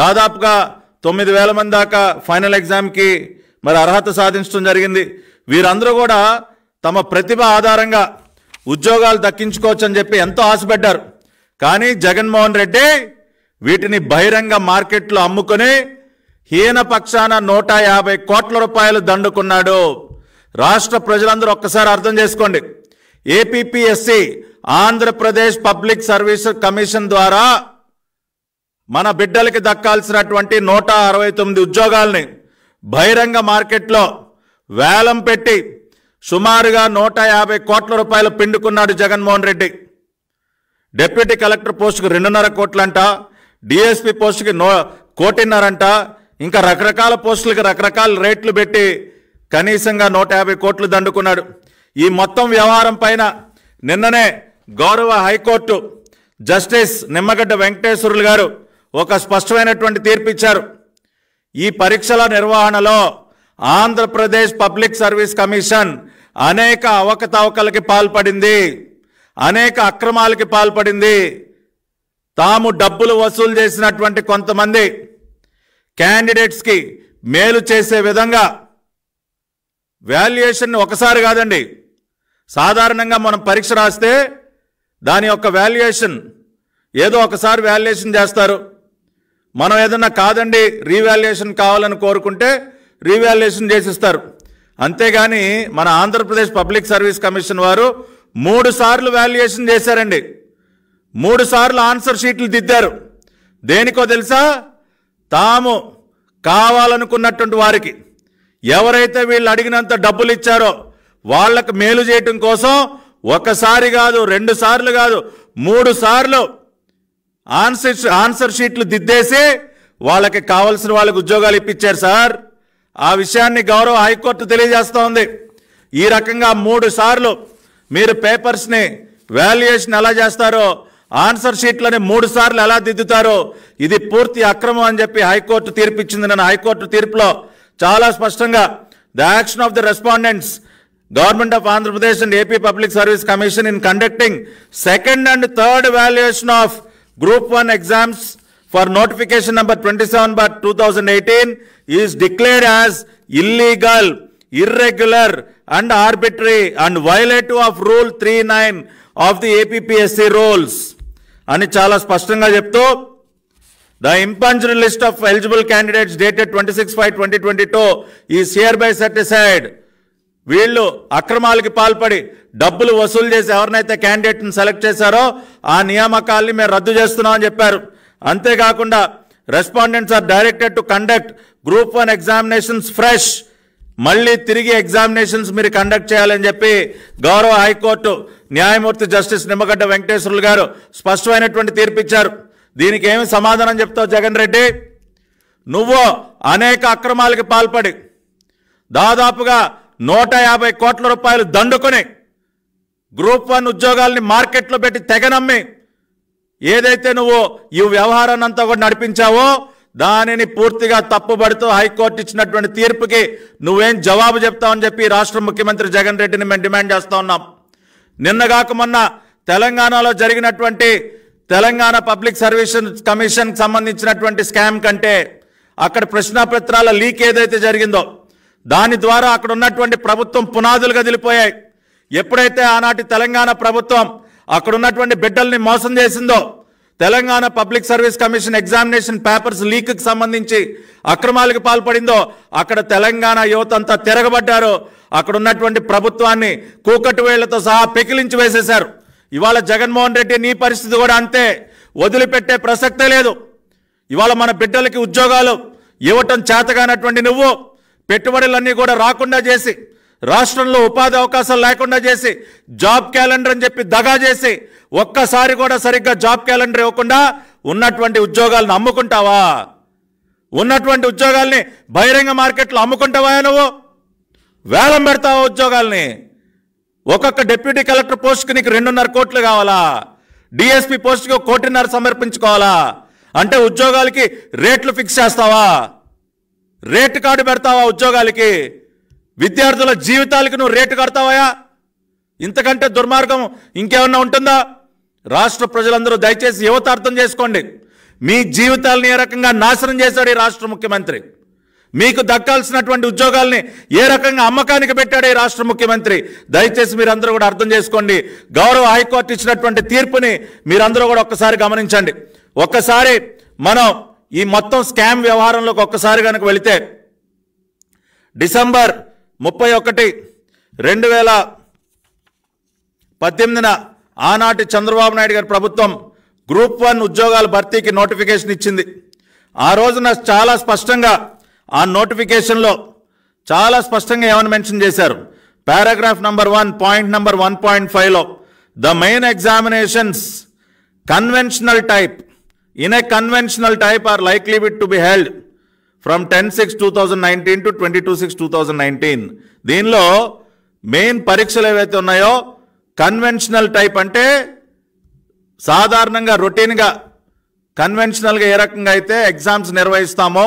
దాదాపుగా తొమ్మిది వేల మంది దాకా ఫైనల్ ఎగ్జామ్కి మరి అర్హత సాధించడం జరిగింది వీరందరూ కూడా తమ ప్రతిభ ఆధారంగా ఉద్యోగాలు దక్కించుకోవచ్చని చెప్పి ఎంతో ఆశపడ్డారు కానీ జగన్మోహన్ రెడ్డి వీటిని బహిరంగ మార్కెట్లో అమ్ముకొని హీన పక్షాన నూట యాభై కోట్ల రూపాయలు దండుకున్నాడు రాష్ట్ర ప్రజలందరూ ఒక్కసారి అర్థం చేసుకోండి APPSC Andhra Pradesh public service commission ద్వారా మన బిడ్డలకి దక్కాల్సినటువంటి నూట అరవై తొమ్మిది ఉద్యోగాల్ని బహిరంగ మార్కెట్లో వేలం పెట్టి సుమారుగా నూట యాభై కోట్ల రూపాయలు పిండుకున్నాడు జగన్మోహన్ రెడ్డి డిప్యూటీ కలెక్టర్ పోస్టుకు రెండున్నర కోట్లంట డిఎస్పీ పోస్టుకి నో కోటిన్నరంట ఇంకా రకరకాల పోస్టులకి రకరకాల రేట్లు పెట్టి కనీసంగా నూట యాభై కోట్లు దండుకున్నాడు ఈ మొత్తం వ్యవహారం పైన నిన్ననే గౌరవ హైకోర్టు జస్టిస్ నిమ్మగడ్డ వెంకటేశ్వరులు గారు ఒక స్పష్టమైనటువంటి తీర్పు ఇచ్చారు ఈ పరీక్షల నిర్వహణలో ఆంధ్రప్రదేశ్ పబ్లిక్ సర్వీస్ కమిషన్ అనేక అవకతవకలకి పాల్పడింది అనేక అక్రమాలకి పాల్పడింది తాము డబ్బులు వసూలు చేసినటువంటి కొంతమంది క్యాండిడేట్స్కి మేలు చేసే విధంగా వాల్యుయేషన్ ఒకసారి కాదండి సాధారణంగా మనం పరీక్ష రాస్తే దాని యొక్క వాల్యుయేషన్ ఏదో ఒకసారి వాల్యుయేషన్ చేస్తారు మనం ఏదన్నా కాదండి రీవాల్యుయేషన్ కావాలని కోరుకుంటే రీవాల్యుయేషన్ చేసిస్తారు అంతేగాని మన ఆంధ్రప్రదేశ్ పబ్లిక్ సర్వీస్ కమిషన్ వారు మూడు సార్లు వాల్యుయేషన్ చేశారండి మూడు సార్లు ఆన్సర్ షీట్లు దిద్దారు దేనికో తెలుసా తాము కావాలనుకున్నటువంటి వారికి ఎవరైతే వీళ్ళు అడిగినంత డబ్బులు ఇచ్చారో వాళ్లకు మేలు చేయటం కోసం ఒకసారి కాదు రెండు సార్లు కాదు మూడు సార్లు ఆన్సర్ ఆన్సర్ షీట్లు దిద్దేసి వాళ్ళకి కావలసిన వాళ్ళకి ఉద్యోగాలు ఇప్పించారు సార్ ఆ విషయాన్ని గౌరవ హైకోర్టు తెలియజేస్తూ ఉంది ఈ రకంగా మూడు సార్లు మీరు పేపర్స్ని వాల్యుయేషన్ ఎలా చేస్తారో ఆన్సర్ షీట్లని మూడు సార్లు ఎలా దిద్దుతారో ఇది పూర్తి అక్రమం అని చెప్పి హైకోర్టు ఇచ్చింది నన్ను హైకోర్టు తీర్పులో చాలా స్పష్టంగా the action of the respondents government of Andhra Pradesh and AP public service commission in conducting second and third valuation of group one exams for notification number twenty seven but two thousand eighteen is declare as illegal irregular and arbitrary and violative of rule three nine of the APPSC rules అని చాలా స్పష్టంగా చెప్తూ the ఇంపంజన్ list of eligible candidates dated twenty six five twenty twenty two ఈ by సర్టిసైడ్ వీళ్ళు అక్రమాలకి పాల్పడి డబ్బులు వసూలు చేసి ఎవరినైతే క్యాండిడేట్ని సెలెక్ట్ చేశారో ఆ నియామకాల్ని మేము రద్దు చేస్తున్నామని చెప్పారు అంతేకాకుండా respondents are directed to conduct group one examinations fresh మళ్ళీ తిరిగి ఎగ్జామినేషన్స్ మీరు కండక్ట్ చేయాలని చెప్పి గౌరవ హైకోర్టు న్యాయమూర్తి జస్టిస్ నిమ్మగడ్డ వెంకటేశ్వరులు గారు స్పష్టమైనటువంటి తీర్పు ఇచ్చారు దీనికి ఏమి సమాధానం చెప్తావు జగన్ రెడ్డి నువ్వు అనేక అక్రమాలకి పాల్పడి దాదాపుగా నూట యాభై కోట్ల రూపాయలు దండుకొని గ్రూప్ వన్ ఉద్యోగాల్ని మార్కెట్లో పెట్టి తెగనమ్మి ఏదైతే నువ్వు ఈ వ్యవహారాన్ని అంతా కూడా నడిపించావో దానిని పూర్తిగా తప్పుబడుతూ హైకోర్టు ఇచ్చినటువంటి తీర్పుకి నువ్వేం జవాబు చెప్తావని చెప్పి రాష్ట్ర ముఖ్యమంత్రి జగన్ రెడ్డిని మేము డిమాండ్ చేస్తా ఉన్నాం నిన్నగాక మొన్న తెలంగాణలో జరిగినటువంటి తెలంగాణ పబ్లిక్ సర్వీసెస్ కమిషన్కి సంబంధించినటువంటి స్కామ్ కంటే అక్కడ ప్రశ్నాపత్రాల లీక్ ఏదైతే జరిగిందో దాని ద్వారా అక్కడ ఉన్నటువంటి ప్రభుత్వం పునాదులు కదిలిపోయాయి ఎప్పుడైతే ఆనాటి తెలంగాణ ప్రభుత్వం అక్కడ ఉన్నటువంటి బిడ్డల్ని మోసం చేసిందో Telangana public service commission examination papers లీక్కి సంబంధించి అక్రమాలకు పాల్పడిందో అక్కడ తెలంగాణ యువత అంతా తిరగబడ్డారు అక్కడ ఉన్నటువంటి ప్రభుత్వాన్ని కూకటి వేళ్లతో సహా పెకిలించి వేసేశారు ఇవాళ జగన్మోహన్ రెడ్డి నీ పరిస్థితి కూడా అంతే వదిలిపెట్టే ప్రసక్తే లేదు ఇవాళ మన బిడ్డలకి ఉద్యోగాలు ఇవ్వటం చేతగానటువంటి నువ్వు పెట్టుబడులన్నీ కూడా రాకుండా చేసి రాష్ట్రంలో ఉపాధి అవకాశాలు లేకుండా చేసి జాబ్ క్యాలెండర్ అని చెప్పి దగా చేసి ఒక్కసారి కూడా సరిగ్గా జాబ్ క్యాలెండర్ ఇవ్వకుండా ఉన్నటువంటి ఉద్యోగాలను అమ్ముకుంటావా ఉన్నటువంటి ఉద్యోగాల్ని బహిరంగ మార్కెట్లో అమ్ముకుంటావా నువ్వు వేలం పెడతావా ఉద్యోగాల్ని ఒక్కొక్క డిప్యూటీ కలెక్టర్ పోస్ట్కి నీకు రెండున్నర కోట్లు కావాలా డిఎస్పీ పోస్ట్కి కోటిన్నర సమర్పించుకోవాలా అంటే ఉద్యోగాలకి రేట్లు ఫిక్స్ చేస్తావా రేటు కార్డు పెడతావా ఉద్యోగాలకి విద్యార్థుల జీవితాలకి నువ్వు రేటు కడతావాయా ఇంతకంటే దుర్మార్గం ఇంకేమన్నా ఉంటుందా రాష్ట్ర ప్రజలందరూ దయచేసి యువత అర్థం చేసుకోండి మీ జీవితాలను ఏ రకంగా నాశనం చేశాడు ఈ రాష్ట్ర ముఖ్యమంత్రి మీకు దక్కాల్సినటువంటి ఉద్యోగాల్ని ఏ రకంగా అమ్మకానికి పెట్టాడు ఈ రాష్ట్ర ముఖ్యమంత్రి దయచేసి మీరందరూ కూడా అర్థం చేసుకోండి గౌరవ హైకోర్టు ఇచ్చినటువంటి తీర్పుని మీరందరూ కూడా ఒక్కసారి గమనించండి ఒక్కసారి మనం ఈ మొత్తం స్కామ్ వ్యవహారంలోకి ఒక్కసారి కనుక వెళితే డిసెంబర్ ముప్పై ఒకటి రెండు వేల పద్దెనిమిదిన ఆనాటి చంద్రబాబు నాయుడు గారి ప్రభుత్వం గ్రూప్ వన్ ఉద్యోగాల భర్తీకి నోటిఫికేషన్ ఇచ్చింది ఆ రోజున చాలా స్పష్టంగా ఆ నోటిఫికేషన్లో చాలా స్పష్టంగా ఏమని మెన్షన్ చేశారు paragraph number one point number one point ఫైవ్లో the main examinations conventional type in a conventional type are likely likelihood to be held from ten six two thousand nineteen to twenty two six two thousand nineteen దీనిలో మెయిన్ పరీక్షలు ఏవైతే ఉన్నాయో conventional type అంటే సాధారణంగా రొటీన్గా కన్వెన్షనల్గా ఏ రకంగా అయితే ఎగ్జామ్స్ నిర్వహిస్తామో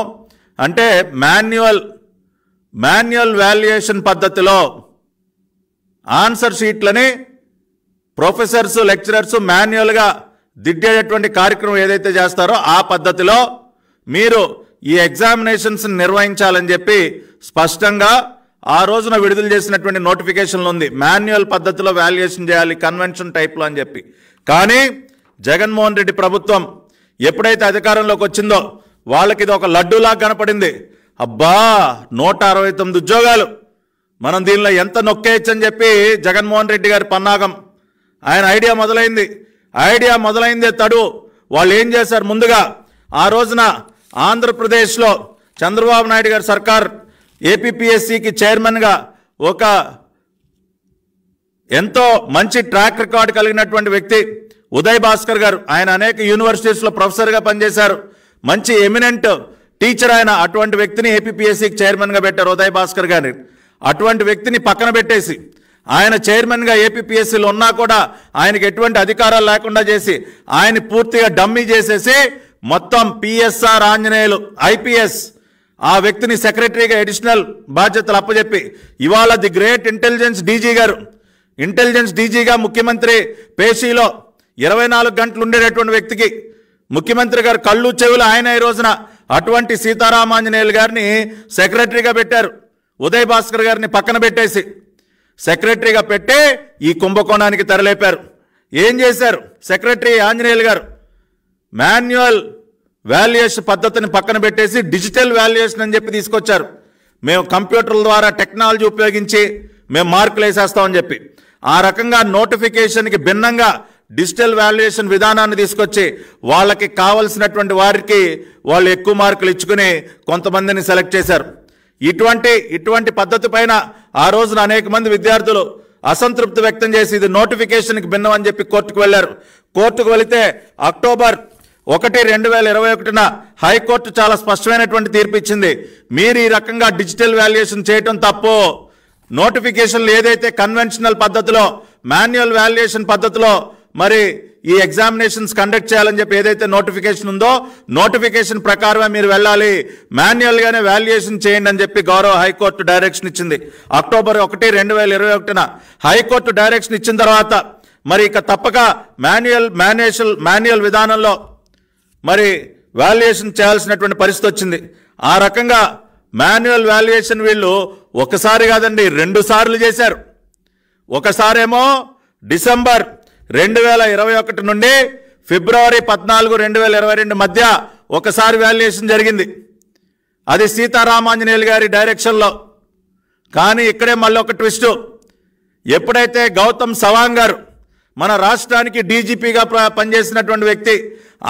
అంటే మాన్యువల్ మాన్యువల్ వాల్యుయేషన్ పద్ధతిలో ఆన్సర్ షీట్లని ప్రొఫెసర్స్ లెక్చరర్స్ మాన్యువల్గా దిద్దేటటువంటి కార్యక్రమం ఏదైతే చేస్తారో ఆ పద్ధతిలో మీరు ఈ ఎగ్జామినేషన్స్ నిర్వహించాలని చెప్పి స్పష్టంగా ఆ రోజున విడుదల చేసినటువంటి నోటిఫికేషన్లు ఉంది మాన్యువల్ పద్ధతిలో వాల్యుయేషన్ చేయాలి కన్వెన్షన్ టైప్లో అని చెప్పి కానీ జగన్మోహన్ రెడ్డి ప్రభుత్వం ఎప్పుడైతే అధికారంలోకి వచ్చిందో వాళ్ళకి ఇది ఒక లడ్డూలా కనపడింది అబ్బా నూట అరవై తొమ్మిది ఉద్యోగాలు మనం దీనిలో ఎంత నొక్కేయచ్చని చెప్పి జగన్మోహన్ రెడ్డి గారి పన్నాగం ఆయన ఐడియా మొదలైంది ఐడియా మొదలైందే తడు వాళ్ళు ఏం చేశారు ముందుగా ఆ రోజున ఆంధ్రప్రదేశ్లో చంద్రబాబు నాయుడు గారి సర్కార్ ఏపీఎస్సికి చైర్మన్గా ఒక ఎంతో మంచి ట్రాక్ రికార్డు కలిగినటువంటి వ్యక్తి ఉదయ్ భాస్కర్ గారు ఆయన అనేక యూనివర్సిటీస్లో ప్రొఫెసర్గా పనిచేశారు మంచి ఎమినెంట్ టీచర్ ఆయన అటువంటి వ్యక్తిని ఏపీఎస్సికి చైర్మన్గా పెట్టారు ఉదయ్ భాస్కర్ గారిని అటువంటి వ్యక్తిని పక్కన పెట్టేసి ఆయన చైర్మన్గా ఏపీపీఎస్సీలో ఉన్నా కూడా ఆయనకి ఎటువంటి అధికారాలు లేకుండా చేసి ఆయన పూర్తిగా డమ్మీ చేసేసి మొత్తం పిఎస్ఆర్ ఆంజనేయులు ఐపీఎస్ ఆ వ్యక్తిని సెక్రటరీగా అడిషనల్ బాధ్యతలు అప్పజెప్పి ఇవాళ ది గ్రేట్ ఇంటెలిజెన్స్ డీజీ గారు ఇంటెలిజెన్స్ డీజీగా ముఖ్యమంత్రి పేషీలో ఇరవై నాలుగు గంటలు ఉండేటటువంటి వ్యక్తికి ముఖ్యమంత్రి గారు కళ్ళు చెవులు ఆయన ఈ రోజున అటువంటి సీతారామాంజనేయులు గారిని సెక్రటరీగా పెట్టారు ఉదయ్ భాస్కర్ గారిని పక్కన పెట్టేసి సెక్రటరీగా పెట్టే ఈ కుంభకోణానికి తెరలేపారు ఏం చేశారు సెక్రటరీ ఆంజనేయులు గారు మాన్యువల్ వాల్యుయేషన్ పద్ధతిని పక్కన పెట్టేసి డిజిటల్ వాల్యుయేషన్ అని చెప్పి తీసుకొచ్చారు మేము కంప్యూటర్ల ద్వారా టెక్నాలజీ ఉపయోగించి మేము మార్కులు వేసేస్తామని చెప్పి ఆ రకంగా నోటిఫికేషన్కి భిన్నంగా డిజిటల్ వాల్యుయేషన్ విధానాన్ని తీసుకొచ్చి వాళ్ళకి కావలసినటువంటి వారికి వాళ్ళు ఎక్కువ మార్కులు ఇచ్చుకుని కొంతమందిని సెలెక్ట్ చేశారు ఇటువంటి ఇటువంటి పద్ధతి పైన ఆ రోజున అనేక మంది విద్యార్థులు అసంతృప్తి వ్యక్తం చేసి ఇది నోటిఫికేషన్కి భిన్నం అని చెప్పి కోర్టుకు వెళ్ళారు కోర్టుకు వెళితే అక్టోబర్ ఒకటి రెండు వేల ఇరవై ఒకటిన హైకోర్టు చాలా స్పష్టమైనటువంటి తీర్పు ఇచ్చింది మీరు ఈ రకంగా డిజిటల్ వాల్యుయేషన్ చేయటం తప్పు నోటిఫికేషన్లు ఏదైతే కన్వెన్షనల్ పద్ధతిలో మాన్యువల్ వాల్యుయేషన్ పద్ధతిలో మరి ఈ ఎగ్జామినేషన్స్ కండక్ట్ చేయాలని చెప్పి ఏదైతే నోటిఫికేషన్ ఉందో నోటిఫికేషన్ ప్రకారమే మీరు వెళ్ళాలి మాన్యువల్గానే వాల్యుయేషన్ చేయండి అని చెప్పి గౌరవ హైకోర్టు డైరెక్షన్ ఇచ్చింది అక్టోబర్ ఒకటి రెండు వేల ఇరవై ఒకటిన హైకోర్టు డైరెక్షన్ ఇచ్చిన తర్వాత మరి ఇక తప్పక మాన్యువల్ మాన్యుషల్ మాన్యువల్ విధానంలో మరి వాల్యుయేషన్ చేయాల్సినటువంటి పరిస్థితి వచ్చింది ఆ రకంగా మాన్యువల్ వాల్యుయేషన్ వీళ్ళు ఒకసారి కాదండి రెండు సార్లు చేశారు ఒకసారేమో డిసెంబర్ రెండు వేల ఇరవై ఒకటి నుండి ఫిబ్రవరి పద్నాలుగు రెండు వేల ఇరవై రెండు మధ్య ఒకసారి వాల్యుయేషన్ జరిగింది అది సీతారామాంజనేయులు గారి డైరెక్షన్లో కానీ ఇక్కడే మళ్ళీ ఒక ట్విస్టు ఎప్పుడైతే గౌతమ్ సవాంగ్ గారు మన రాష్ట్రానికి డీజీపీగా పనిచేసినటువంటి వ్యక్తి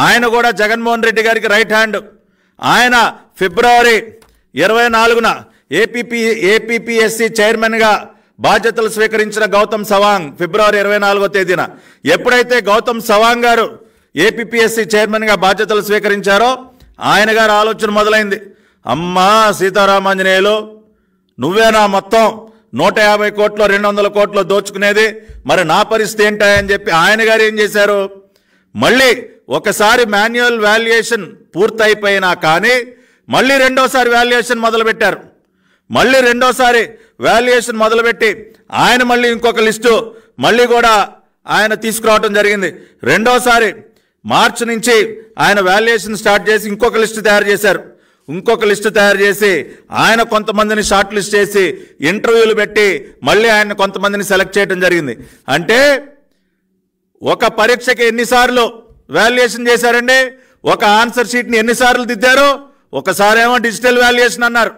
ఆయన కూడా జగన్మోహన్ రెడ్డి గారికి రైట్ హ్యాండ్ ఆయన ఫిబ్రవరి ఇరవై నాలుగున ఏపీపీ ఏపీపీఎస్సి చైర్మన్గా బాధ్యతలు స్వీకరించిన గౌతమ్ సవాంగ్ ఫిబ్రవరి ఇరవై నాలుగో తేదీన ఎప్పుడైతే గౌతమ్ సవాంగ్ గారు ఏపీఎస్సి చైర్మన్గా బాధ్యతలు స్వీకరించారో ఆయన గారు ఆలోచన మొదలైంది అమ్మా సీతారామాంజనేయులు నువ్వేనా మొత్తం నూట యాభై కోట్లు రెండు వందల కోట్లు దోచుకునేది మరి నా పరిస్థితి అని చెప్పి ఆయన గారు ఏం చేశారు మళ్ళీ ఒకసారి మాన్యువల్ వాల్యుయేషన్ పూర్తయిపోయినా కానీ మళ్ళీ రెండోసారి వాల్యుయేషన్ మొదలుపెట్టారు మళ్ళీ రెండోసారి వాల్యుయేషన్ మొదలుపెట్టి ఆయన మళ్ళీ ఇంకొక లిస్టు మళ్ళీ కూడా ఆయన తీసుకురావటం జరిగింది రెండోసారి మార్చి నుంచి ఆయన వాల్యుయేషన్ స్టార్ట్ చేసి ఇంకొక లిస్టు తయారు చేశారు ఇంకొక లిస్టు తయారు చేసి ఆయన కొంతమందిని షార్ట్ లిస్ట్ చేసి ఇంటర్వ్యూలు పెట్టి మళ్ళీ ఆయన కొంతమందిని సెలెక్ట్ చేయడం జరిగింది అంటే ఒక పరీక్షకి ఎన్నిసార్లు వాల్యుయేషన్ చేశారండి ఒక ఆన్సర్ షీట్ని ఎన్నిసార్లు దిద్దారు ఒకసారేమో డిజిటల్ వాల్యుయేషన్ అన్నారు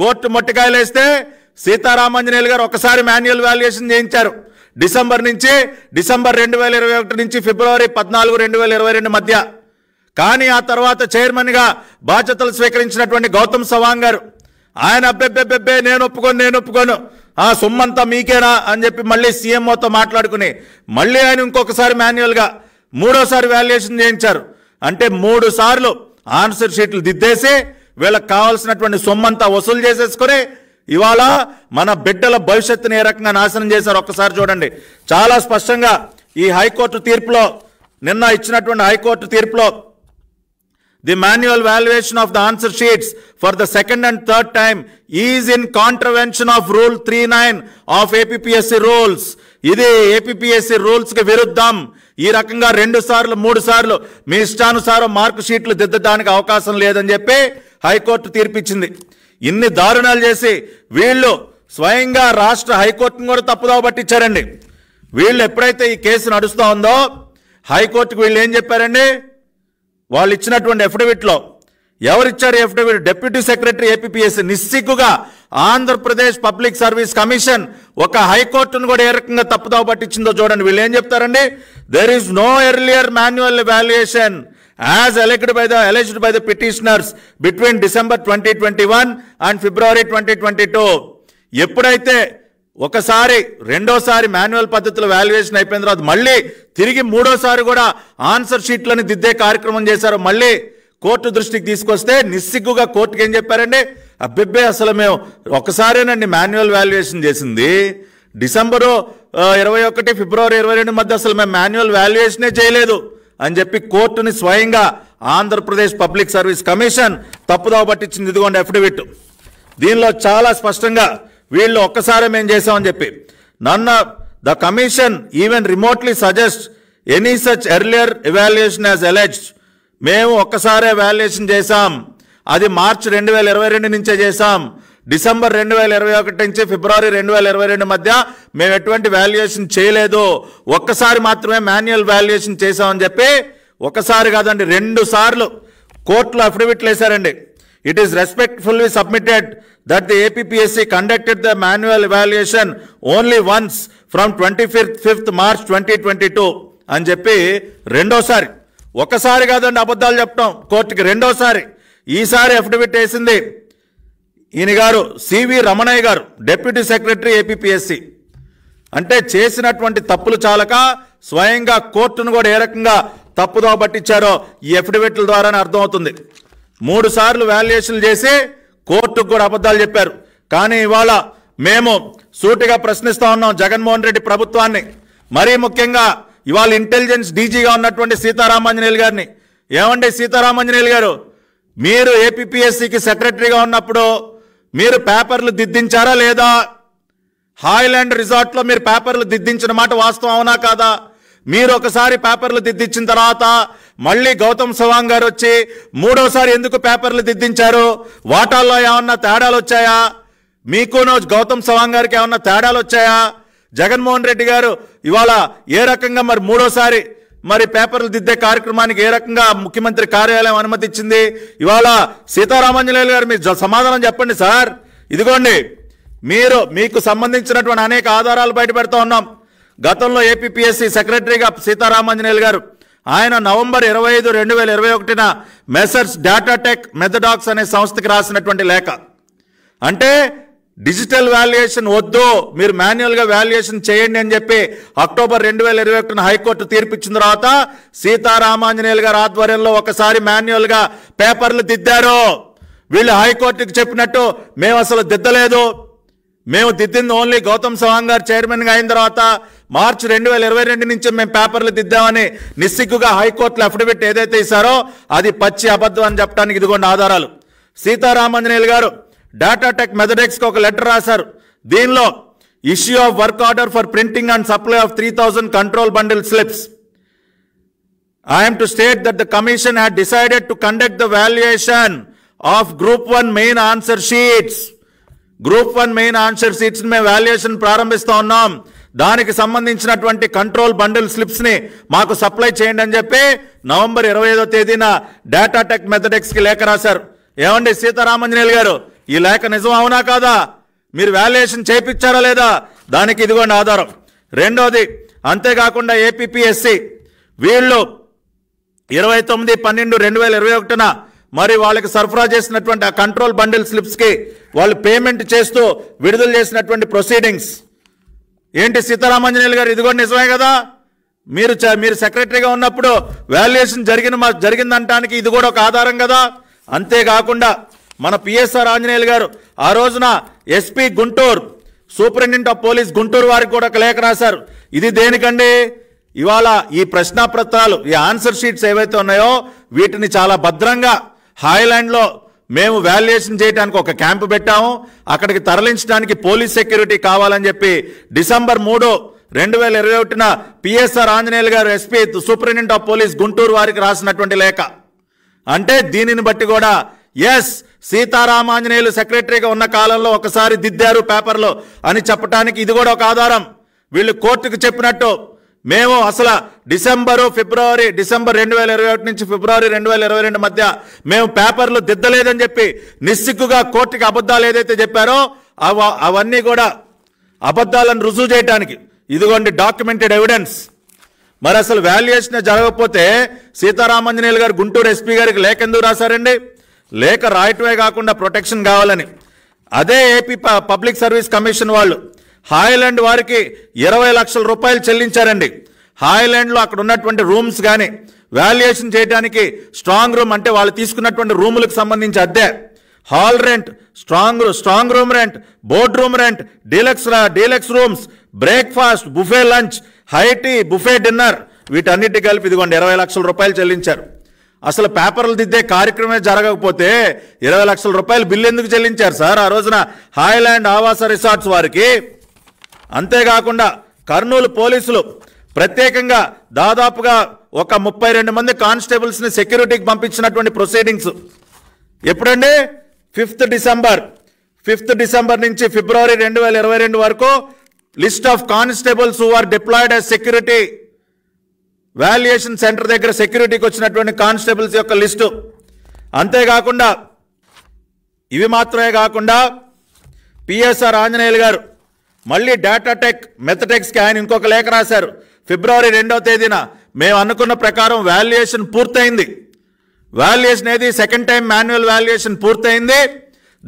కోర్టు మొట్టికాయలు వేస్తే సీతారామాంజనేయులు గారు ఒకసారి మాన్యువల్ వాల్యుయేషన్ చేయించారు డిసెంబర్ నుంచి డిసెంబర్ రెండు వేల ఇరవై ఒకటి నుంచి ఫిబ్రవరి పద్నాలుగు రెండు వేల ఇరవై రెండు మధ్య కానీ ఆ తర్వాత చైర్మన్గా బాధ్యతలు స్వీకరించినటువంటి గౌతమ్ సవాంగ్ గారు ఆయన అబ్బెబ్బెబ్బెబ్బే నేను ఒప్పుకోను నేను ఒప్పుకోను ఆ సొమ్మంతా మీకేనా అని చెప్పి మళ్ళీ సీఎంఓతో మాట్లాడుకుని మళ్ళీ ఆయన ఇంకొకసారి మాన్యువల్గా మూడోసారి వాల్యుయేషన్ చేయించారు అంటే మూడు సార్లు ఆన్సర్ షీట్లు దిద్దేసి వీళ్ళకి కావాల్సినటువంటి సొమ్మంతా వసూలు చేసేసుకొని ఇవాళ మన బిడ్డల భవిష్యత్తుని ఏ రకంగా నాశనం చేశారు ఒక్కసారి చూడండి చాలా స్పష్టంగా ఈ హైకోర్టు తీర్పులో నిన్న ఇచ్చినటువంటి హైకోర్టు తీర్పులో the manual valuation of the answer sheets for the second and third time is in contravention of rule three nine of APPSC rules ఇది ఏపీఎస్సి రూల్స్కి విరుద్ధం ఈ రకంగా రెండు సార్లు మూడు సార్లు మీ ఇష్టానుసారం మార్క్ షీట్లు దిద్దడానికి అవకాశం లేదని చెప్పి హైకోర్టు తీర్పిచ్చింది ఇన్ని దారుణాలు చేసి వీళ్ళు స్వయంగా రాష్ట్ర హైకోర్టును కూడా తప్పుదావ పట్టించారండి వీళ్ళు ఎప్పుడైతే ఈ కేసు నడుస్తూ ఉందో హైకోర్టుకు వీళ్ళు ఏం చెప్పారండి వాళ్ళు ఇచ్చినటువంటి ఎఫిడవిట్లో ఎవరిచ్చారు ఎఫిడవిట్ డిప్యూటీ సెక్రటరీ ఏపీఎస్ నిస్సిగ్గుగా ఆంధ్రప్రదేశ్ పబ్లిక్ సర్వీస్ కమిషన్ ఒక హైకోర్టును కూడా ఏ రకంగా తప్పుదావ పట్టించిందో చూడండి వీళ్ళు ఏం చెప్తారండి there is no earlier manual valuation as alleged by the alleged by the petitioners between December twenty twenty one and February twenty twenty two ఎప్పుడైతే ఒకసారి రెండోసారి మాన్యువల్ పద్ధతిలో వాల్యుయేషన్ అయిపోయిన తర్వాత మళ్ళీ తిరిగి మూడోసారి కూడా ఆన్సర్ షీట్లను దిద్దే కార్యక్రమం చేశారు మళ్ళీ కోర్టు దృష్టికి తీసుకొస్తే నిస్సిగ్గుగా కోర్టుకి ఏం చెప్పారండి అబ్బిబ్బే అసలు మేము ఒకసారేనండి మాన్యువల్ వాల్యుయేషన్ చేసింది డిసెంబరు ఇరవై ఒకటి ఫిబ్రవరి ఇరవై రెండు మధ్య అసలు మేము మాన్యువల్ వాల్యుయేషనే చేయలేదు అని చెప్పి కోర్టుని స్వయంగా ఆంధ్రప్రదేశ్ పబ్లిక్ సర్వీస్ కమిషన్ తప్పుదావ పట్టించింది ఇదిగోండి అఫిడవిట్ దీనిలో చాలా స్పష్టంగా వీళ్ళు ఒక్కసారే మేము చేసామని చెప్పి నన్న the commission even remotely suggest any such earlier evaluation as alleged మేము ఒక్కసారే ఎవాల్యుయేషన్ చేశాం అది మార్చ్ రెండు వేల ఇరవై రెండు నుంచే చేశాం డిసెంబర్ రెండు వేల ఇరవై ఒకటి నుంచి ఫిబ్రవరి రెండు వేల ఇరవై రెండు మధ్య మేము ఎటువంటి వాల్యుయేషన్ చేయలేదు ఒక్కసారి మాత్రమే మాన్యువల్ వాల్యుయేషన్ చేసామని చెప్పి ఒకసారి కాదండి రెండు సార్లు కోర్టులో అఫిడవిట్లు వేశారండి it is respectfully submitted that the APPSC conducted the manual valuation only once from twenty fifth fifth March twenty twenty two అని చెప్పి రెండోసారి ఒకసారి కాదండి అబద్ధాలు చెప్పడం కోర్టుకి రెండోసారి ఈసారి అఫిడవిట్ వేసింది ఈయన గారు సివి రమణయ్య గారు డిప్యూటీ సెక్రటరీ ఏపీఎస్సి అంటే చేసినటువంటి తప్పులు చాలక స్వయంగా కోర్టును కూడా ఏ రకంగా తప్పుదో పట్టించారో ఈ ఎఫిడవిట్ల ద్వారానే అర్థమవుతుంది మూడు సార్లు వాల్యుయేషన్లు చేసి కోర్టుకు కూడా అబద్ధాలు చెప్పారు కానీ ఇవాళ మేము సూటిగా ప్రశ్నిస్తూ ఉన్నాం జగన్మోహన్ రెడ్డి ప్రభుత్వాన్ని మరీ ముఖ్యంగా ఇవాళ ఇంటెలిజెన్స్ డీజీగా ఉన్నటువంటి సీతారామాంజనేయులు గారిని ఏమండి సీతారామాంజనేయులు గారు మీరు ఏపీఎస్సికి సెక్రటరీగా ఉన్నప్పుడు మీరు పేపర్లు దిద్దించారా లేదా హాయ్లాండ్ రిసార్ట్లో మీరు పేపర్లు దిద్దించిన మాట వాస్తవం అవునా కాదా మీరు ఒకసారి పేపర్లు దిద్దించిన తర్వాత మళ్ళీ గౌతమ్ సవాంగ్ గారు వచ్చి మూడోసారి ఎందుకు పేపర్లు దిద్దించారు వాటాల్లో ఏమన్నా తేడాలు వచ్చాయా మీకునో గౌతమ్ సవాంగ్ గారికి ఏమన్నా తేడాలు వచ్చాయా జగన్మోహన్ రెడ్డి గారు ఇవాళ ఏ రకంగా మరి మూడోసారి మరి పేపర్లు దిద్దే కార్యక్రమానికి ఏ రకంగా ముఖ్యమంత్రి కార్యాలయం అనుమతిచ్చింది ఇవాళ సీతారామాంజనేయులు గారు మీరు సమాధానం చెప్పండి సార్ ఇదిగోండి మీరు మీకు సంబంధించినటువంటి అనేక ఆధారాలు బయటపెడతా ఉన్నాం గతంలో ఏపీపీఎస్సీ సెక్రటరీగా సీతారామాంజనేయులు గారు ఆయన నవంబర్ ఇరవై ఐదు రెండు వేల ఇరవై ఒకటిన మెసర్స్ డేటాటెక్ మెథడాక్స్ అనే సంస్థకి రాసినటువంటి లేఖ అంటే డిజిటల్ వాల్యుయేషన్ వద్దు మీరు మాన్యువల్గా వాల్యుయేషన్ చేయండి అని చెప్పి అక్టోబర్ రెండు వేల ఇరవై ఒకటిన హైకోర్టు తీర్పిచ్చిన తర్వాత సీతారామాంజనేయులు గారు ఆధ్వర్యంలో ఒకసారి మాన్యువల్గా పేపర్లు దిద్దారు వీళ్ళు హైకోర్టుకి చెప్పినట్టు మేము అసలు దిద్దలేదు మేము దిద్దింది ఓన్లీ గౌతమ్ సవాంగ్ గారు చైర్మన్గా అయిన తర్వాత మార్చి రెండు వేల ఇరవై రెండు నుంచి మేము పేపర్లు దిద్దామని నిస్సిగ్గుగా హైకోర్టులో అఫిడవిట్ ఏదైతే ఇస్తారో అది పచ్చి అబద్ధం అని చెప్పడానికి ఇదిగోండి ఆధారాలు సీతారామాంజనేయులు గారు డేటాటెక్ మెథడెక్స్కి ఒక లెటర్ రాశారు దీనిలో issue of work order for printing and supply of three thousand control bundle slips I'm to state that the commission had decided to conduct the valuation of group one main answer sheets group one main answer sheets మేము valuation ప్రారంభిస్తూ ఉన్నాం దానికి సంబంధించినటువంటి control bundle స్లిప్స్ని మాకు supply చేయండి అని చెప్పి November ఇరవై ఐదో తేదీన డేటాటెక్ కి లేఖ రాశారు ఏమండి సీతారామంజనేయులు గారు ఈ లేఖ నిజం అవునా కాదా మీరు వాల్యుయేషన్ చేయించారా లేదా దానికి ఇదిగోండి ఆధారం రెండోది అంతేకాకుండా ఏపీఎస్సి వీళ్ళు ఇరవై తొమ్మిది పన్నెండు రెండు వేల ఇరవై ఒకటిన మరి వాళ్ళకి సరఫరా చేసినటువంటి ఆ కంట్రోల్ బండిల్ స్లిప్స్కి వాళ్ళు పేమెంట్ చేస్తూ విడుదల చేసినటువంటి ప్రొసీడింగ్స్ ఏంటి సీతారామంజనేయులు గారు ఇది కూడా నిజమే కదా మీరు మీరు సెక్రటరీగా ఉన్నప్పుడు వాల్యుయేషన్ జరిగిన జరిగిందంటానికి ఇది కూడా ఒక ఆధారం కదా అంతేకాకుండా మన పిఎస్ఆర్ ఆంజనేయులు గారు ఆ రోజున SP Guntur superintendent of police Guntur వారికి కూడా ఒక లేఖ రాశారు ఇది దేనికండి ఇవాళ ఈ ప్రశ్నాపత్రాలు ఈ ఆన్సర్ షీట్స్ ఏవైతే ఉన్నాయో వీటిని చాలా భద్రంగా హాయ్లాండ్లో మేము వాల్యుయేషన్ చేయడానికి ఒక క్యాంపు పెట్టాము అక్కడికి తరలించడానికి పోలీస్ సెక్యూరిటీ కావాలని చెప్పి డిసెంబర్ మూడు రెండు వేల ఇరవై ఒకటిన PSR Anjaneyulu garu SP superintendent of police Guntur వారికి రాసినటువంటి లేఖ అంటే దీనిని బట్టి కూడా ఎస్ సీతారామాంజనేయులు సెక్రటరీగా ఉన్న కాలంలో ఒకసారి దిద్దారు పేపర్లో అని చెప్పడానికి ఇది కూడా ఒక ఆధారం వీళ్ళు కోర్టుకు చెప్పినట్టు మేము అసలు డిసెంబరు ఫిబ్రవరి డిసెంబర్ రెండు వేల ఇరవై ఒకటి నుంచి ఫిబ్రవరి రెండు వేల ఇరవై రెండు మధ్య మేము పేపర్లు దిద్దలేదని చెప్పి నిస్సిగ్గుగా కోర్టుకి అబద్ధాలు ఏదైతే చెప్పారో అవ అవన్నీ కూడా అబద్ధాలను రుజువు చేయడానికి ఇదిగోండి డాక్యుమెంటెడ్ ఎవిడెన్స్ మరి అసలు వాల్యుయేషన్ జరగకపోతే సీతారామాంజనేయులు గారు గుంటూరు ఎస్పీ గారికి లేఖ ఎందుకు రాశారండి లేక రాయటమే కాకుండా ప్రొటెక్షన్ కావాలని అదే ఏపీ పబ్లిక్ సర్వీస్ కమిషన్ వాళ్ళు హాయ్లాండ్ వారికి ఇరవై లక్షల రూపాయలు చెల్లించారండి హాయ్లాండ్లో అక్కడ ఉన్నటువంటి రూమ్స్ కానీ వాల్యుయేషన్ చేయడానికి స్ట్రాంగ్ రూమ్ అంటే వాళ్ళు తీసుకున్నటువంటి రూములకు సంబంధించి అద్దే hall rent strong strong room rent board room rent deluxe deluxe rooms breakfast buffet lunch high tea buffet dinner వీటన్నిటి కలిపి ఇదిగోండి ఇరవై లక్షల రూపాయలు చెల్లించారు అసలు పేపర్లు దిద్దే కార్యక్రమే జరగకపోతే ఇరవై లక్షల రూపాయలు బిల్లు ఎందుకు చెల్లించారు సార్ ఆ రోజున హాయ్లాండ్ ఆవాస రిసార్ట్స్ వారికి అంతేకాకుండా కర్నూలు పోలీసులు ప్రత్యేకంగా దాదాపుగా ఒక ముప్పై రెండు మంది కానిస్టేబుల్స్ని సెక్యూరిటీకి పంపించినటువంటి ప్రొసీడింగ్స్ ఎప్పుడండి ఫిఫ్త్ డిసెంబర్ ఫిఫ్త్ డిసెంబర్ నుంచి ఫిబ్రవరి రెండు వరకు list of constables who are deployed as security valuation centre దగ్గర సెక్యూరిటీకి వచ్చినటువంటి కానిస్టేబుల్స్ యొక్క లిస్టు అంతేకాకుండా ఇవి మాత్రమే కాకుండా పిఎస్ఆర్ ఆంజనేయులు గారు మళ్ళీ డేటాటెక్ మెథటెక్స్కి ఆయన ఇంకొక లేఖ రాశారు ఫిబ్రవరి రెండో తేదీన మేము అనుకున్న ప్రకారం వాల్యుయేషన్ పూర్తయింది వాల్యుయేషన్ ఏది సెకండ్ టైం మాన్యువల్ వాల్యుయేషన్ పూర్తయింది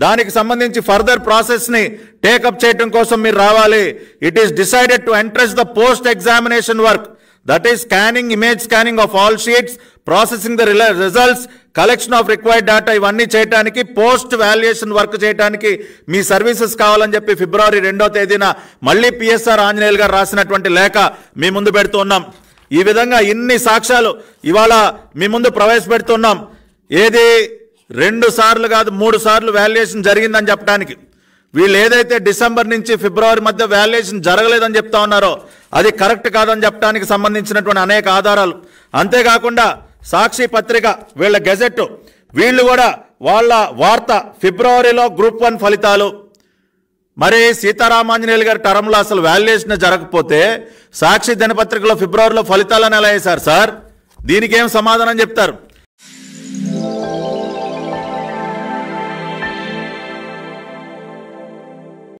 దానికి సంబంధించి ఫర్దర్ ప్రాసెస్ని టేకప్ చేయడం కోసం మీరు రావాలి it is decided to entrust the post examination work that is scanning image scanning of all sheets processing the results collection of required data ఇవన్నీ చేయడానికి పోస్ట్ వాల్యుయేషన్ వర్క్ చేయడానికి మీ సర్వీసెస్ కావాలని చెప్పి ఫిబ్రవరి రెండో తేదీన మళ్ళీ పిఎస్ఆర్ ఆంజనేయులు గారు రాసినటువంటి లేఖ మీ ముందు పెడుతున్నాం ఈ విధంగా ఇన్ని సాక్ష్యాలు ఇవాళ మీ ముందు ప్రవేశపెడుతున్నాం ఏది రెండు సార్లు కాదు మూడు సార్లు వాల్యుయేషన్ జరిగిందని చెప్పడానికి వీళ్ళు ఏదైతే డిసెంబర్ నుంచి ఫిబ్రవరి మధ్య వాల్యుయేషన్ జరగలేదని చెప్తా ఉన్నారో అది కరెక్ట్ కాదని చెప్పడానికి సంబంధించినటువంటి అనేక ఆధారాలు అంతేకాకుండా సాక్షి పత్రిక వీళ్ళ గెజెట్ వీళ్ళు కూడా వాళ్ళ వార్త ఫిబ్రవరిలో గ్రూప్ వన్ ఫలితాలు మరి సీతారామాంజనేయులు గారి టర్మ్లో అసలు వాల్యుయేషన్ జరగకపోతే సాక్షి దినపత్రికలో ఫిబ్రవరిలో ఫలితాలను ఎలా వేశారు సార్ దీనికి ఏం సమాధానం చెప్తారు